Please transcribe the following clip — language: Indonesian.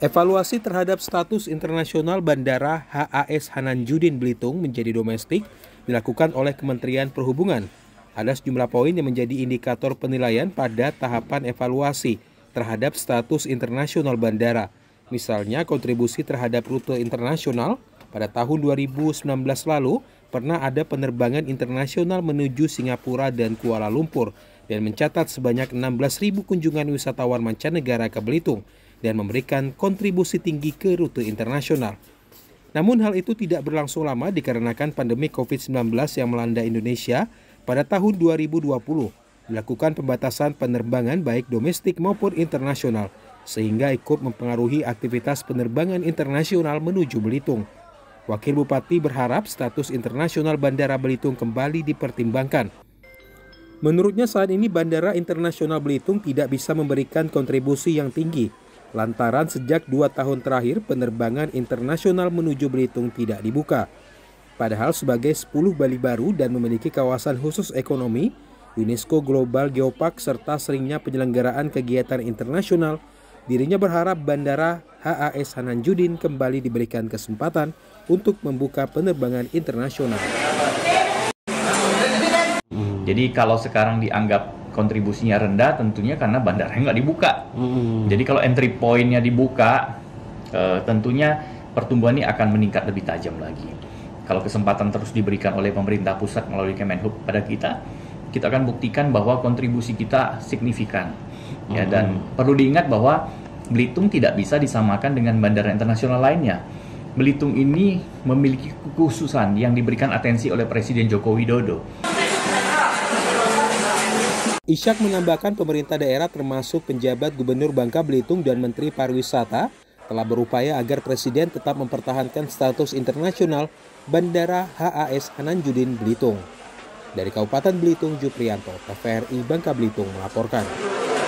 Evaluasi terhadap status internasional Bandara HAS Hananjudin Belitung menjadi domestik dilakukan oleh Kementerian Perhubungan. Ada sejumlah poin yang menjadi indikator penilaian pada tahapan evaluasi terhadap status internasional bandara. Misalnya kontribusi terhadap rute internasional pada tahun 2019 lalu pernah ada penerbangan internasional menuju Singapura dan Kuala Lumpur dan mencatat sebanyak 16.000 kunjungan wisatawan mancanegara ke Belitung dan memberikan kontribusi tinggi ke rute internasional. Namun hal itu tidak berlangsung lama dikarenakan pandemi COVID-19 yang melanda Indonesia pada tahun 2020 melakukan pembatasan penerbangan baik domestik maupun internasional sehingga ikut mempengaruhi aktivitas penerbangan internasional menuju Belitung. Wakil Bupati berharap status internasional Bandara Belitung kembali dipertimbangkan. Menurutnya saat ini Bandara Internasional Belitung tidak bisa memberikan kontribusi yang tinggi lantaran sejak dua tahun terakhir penerbangan internasional menuju Belitung tidak dibuka. Padahal sebagai 10 Bali baru dan memiliki kawasan khusus ekonomi, UNESCO Global Geopark serta seringnya penyelenggaraan kegiatan internasional, dirinya berharap Bandara HAS Hananjudin kembali diberikan kesempatan untuk membuka penerbangan internasional. Jadi hmm. kalau sekarang dianggap kontribusinya rendah, tentunya karena bandara nggak dibuka. Hmm. Jadi kalau entry pointnya dibuka, uh, tentunya pertumbuhan ini akan meningkat lebih tajam lagi. Kalau kesempatan terus diberikan oleh pemerintah pusat melalui Kemenhub pada kita, kita akan buktikan bahwa kontribusi kita signifikan. Hmm. Ya dan hmm. perlu diingat bahwa Belitung tidak bisa disamakan dengan bandara internasional lainnya. Belitung ini memiliki kekhususan yang diberikan atensi oleh Presiden Joko Widodo. Ishak menambahkan pemerintah daerah termasuk penjabat Gubernur Bangka Belitung dan Menteri Pariwisata telah berupaya agar Presiden tetap mempertahankan status internasional Bandara HAS Ananjudin Belitung. Dari Kabupaten Belitung, Juprianto, TVRI Bangka Belitung melaporkan.